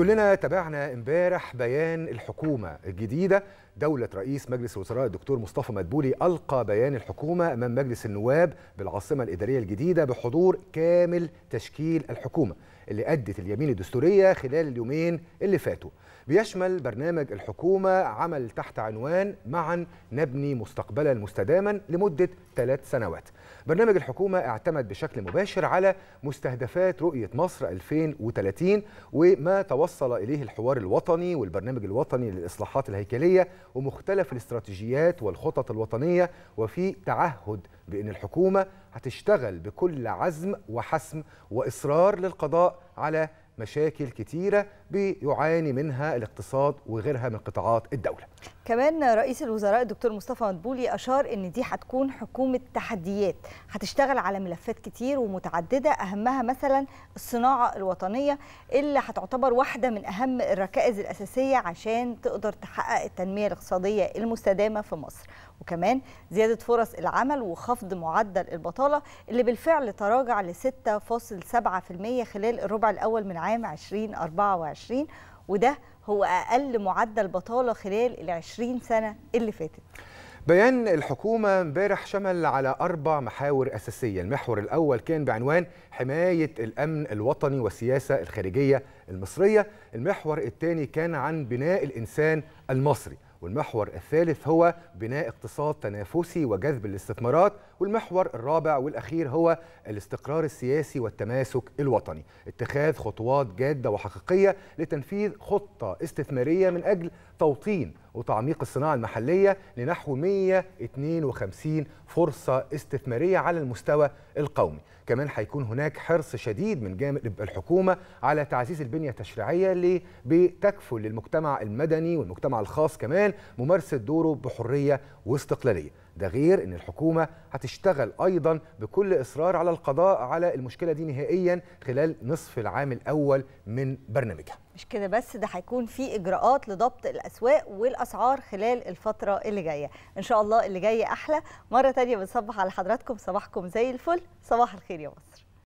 كلنا تابعنا امبارح بيان الحكومة الجديدة دولة رئيس مجلس الوزراء الدكتور مصطفى مدبولي ألقى بيان الحكومة أمام مجلس النواب بالعاصمة الإدارية الجديدة بحضور كامل تشكيل الحكومة اللي أدت اليمين الدستورية خلال اليومين اللي فاتوا بيشمل برنامج الحكومة عمل تحت عنوان معا نبني مستقبلا مستداما لمدة ثلاث سنوات برنامج الحكومة اعتمد بشكل مباشر على مستهدفات رؤية مصر 2030 وما توصل إليه الحوار الوطني والبرنامج الوطني للإصلاحات الهيكلية ومختلف الاستراتيجيات والخطط الوطنية وفي تعهد بأن الحكومة هتشتغل بكل عزم وحسم وإصرار للقضاء على مشاكل كتيرة بيعاني منها الاقتصاد وغيرها من قطاعات الدولة كمان رئيس الوزراء الدكتور مصطفى مدبولي أشار أن دي هتكون حكومة تحديات هتشتغل على ملفات كتير ومتعددة أهمها مثلا الصناعة الوطنية اللي هتعتبر واحدة من أهم الركائز الأساسية عشان تقدر تحقق التنمية الاقتصادية المستدامة في مصر وكمان زيادة فرص العمل وخفض معدل البطالة اللي بالفعل تراجع ل 6.7% خلال الربع الأول من عام 2024 وده هو أقل معدل بطالة خلال ال 20 سنة اللي فاتت بيان الحكومة امبارح شمل على أربع محاور أساسية، المحور الأول كان بعنوان حماية الأمن الوطني والسياسة الخارجية المصرية، المحور الثاني كان عن بناء الإنسان المصري، والمحور الثالث هو بناء اقتصاد تنافسي وجذب الاستثمارات والمحور الرابع والأخير هو الاستقرار السياسي والتماسك الوطني اتخاذ خطوات جادة وحقيقية لتنفيذ خطة استثمارية من أجل توطين وتعميق الصناعة المحلية لنحو 152 فرصة استثمارية على المستوى القومي كمان هيكون هناك حرص شديد من جانب الحكومة على تعزيز البنية التشريعية اللي بتكفل للمجتمع المدني والمجتمع الخاص كمان ممارسة دوره بحرية واستقلالية ده غير ان الحكومه هتشتغل ايضا بكل اصرار على القضاء على المشكله دي نهائيا خلال نصف العام الاول من برنامجها مش كده بس ده هيكون في اجراءات لضبط الاسواق والاسعار خلال الفتره اللي جايه ان شاء الله اللي جاي احلى مره تانية بنصبح على حضراتكم صباحكم زي الفل صباح الخير يا مصر